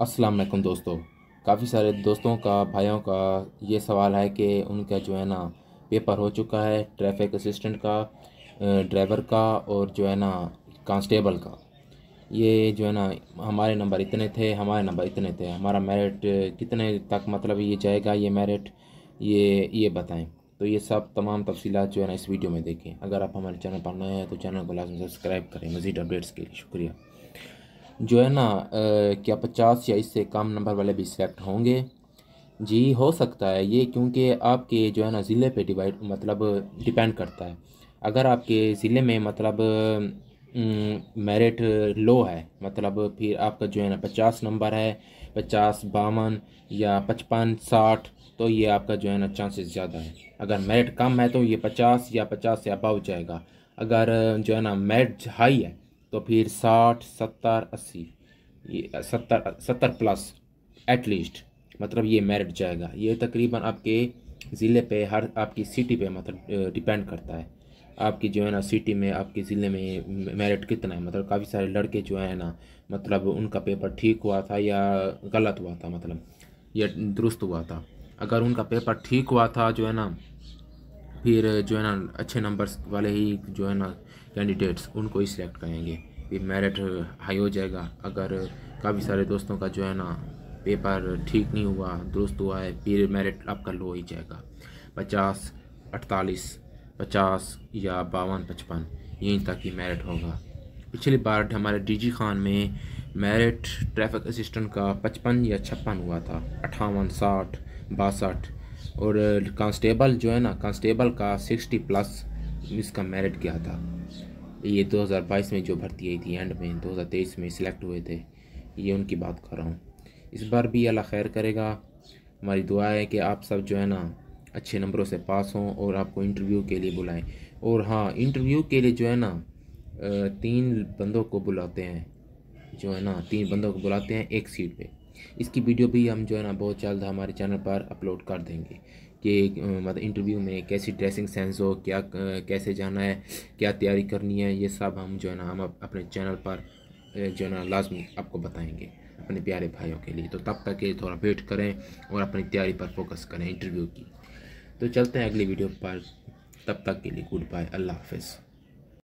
अस्सलाम वालेकुम दोस्तों काफ़ी सारे दोस्तों का भाइयों का ये सवाल है कि उनका जो है ना पेपर हो चुका है ट्रैफिक असिस्टेंट का ड्राइवर का और जो है ना कांस्टेबल का ये जो है ना हमारे नंबर इतने थे हमारे नंबर इतने थे हमारा मेरिट कितने तक मतलब ये जाएगा ये मेरिट ये ये बताएं तो ये सब तमाम तफसीत जो है ना इस वीडियो में देखें अगर आप हमारे चैनल पर नए हैं तो चैनल को लाजम सब्सक्राइब करें मज़ीद अपडेट्स के लिए शुक्रिया जो है ना क्या पचास या इससे कम नंबर वाले भी सिलेक्ट होंगे जी हो सकता है ये क्योंकि आपके जो है ना ज़िले पे डिवाइड मतलब डिपेंड करता है अगर आपके ज़िले में मतलब मेरिट लो है मतलब फिर आपका जो है ना पचास नंबर है पचास बावन या पचपन साठ तो ये आपका जो है ना चांसेस ज़्यादा है अगर मेरिट कम है तो ये पचास या पचास से अबाव जाएगा अगर जो है ना मेरिट हाई है तो फिर साठ सत्तर अस्सी ये सत्तर सत्तर प्लस एटलीस्ट मतलब ये मेरिट जाएगा ये तकरीबन आपके ज़िले पे हर आपकी सिटी पे मतलब डिपेंड करता है आपकी जो है ना सिटी में आपके ज़िले में मेरिट कितना है मतलब काफ़ी सारे लड़के जो है ना मतलब उनका पेपर ठीक हुआ था या गलत हुआ था मतलब या दुरुस्त हुआ था अगर उनका पेपर ठीक हुआ था जो है ना फिर जो है ना अच्छे नंबर्स वाले ही जो है ना कैंडिडेट्स उनको ही सिलेक्ट करेंगे भी मेरिट हाई हो जाएगा अगर काफ़ी सारे दोस्तों का जो है ना पेपर ठीक नहीं हुआ दुरुस्त हुआ है फिर मेरिट आपका लो ही जाएगा पचास अड़तालीस पचास या बावन पचपन यहीं तक ही मेरिट होगा पिछली बार हमारे डीजी खान में मेरिट ट्रैफिक असिस्टेंट का पचपन या छप्पन हुआ था अठावन साठ बासठ और कांस्टेबल जो है ना कांस्टेबल का सिक्सटी प्लस इसका मेरिट गया था ये 2022 में जो भर्ती आई थी एंड में 2023 में सिलेक्ट हुए थे ये उनकी बात कर रहा हूँ इस बार भी अल्लाह खैर करेगा हमारी दुआ है कि आप सब जो है ना अच्छे नंबरों से पास हों और आपको इंटरव्यू के लिए बुलाएं और हाँ इंटरव्यू के लिए जो है ना तीन बंदों को बुलाते हैं जो है ना तीन बंदों को बुलाते हैं एक सीट पे इसकी वीडियो भी हम जो है ना बहुत जल्द हमारे चैनल पर अपलोड कर देंगे कि मतलब इंटरव्यू में कैसी ड्रेसिंग सेंस हो क्या कैसे जाना है क्या तैयारी करनी है ये सब हम जो है ना हम अपने चैनल पर जो है ना लाजमी आपको बताएंगे अपने प्यारे भाइयों के लिए तो तब तक ये थोड़ा वेट करें और अपनी तैयारी पर फोकस करें इंटरव्यू की तो चलते हैं अगली वीडियो पर तब तक के लिए गुड बाय अल्लाह हाफिज़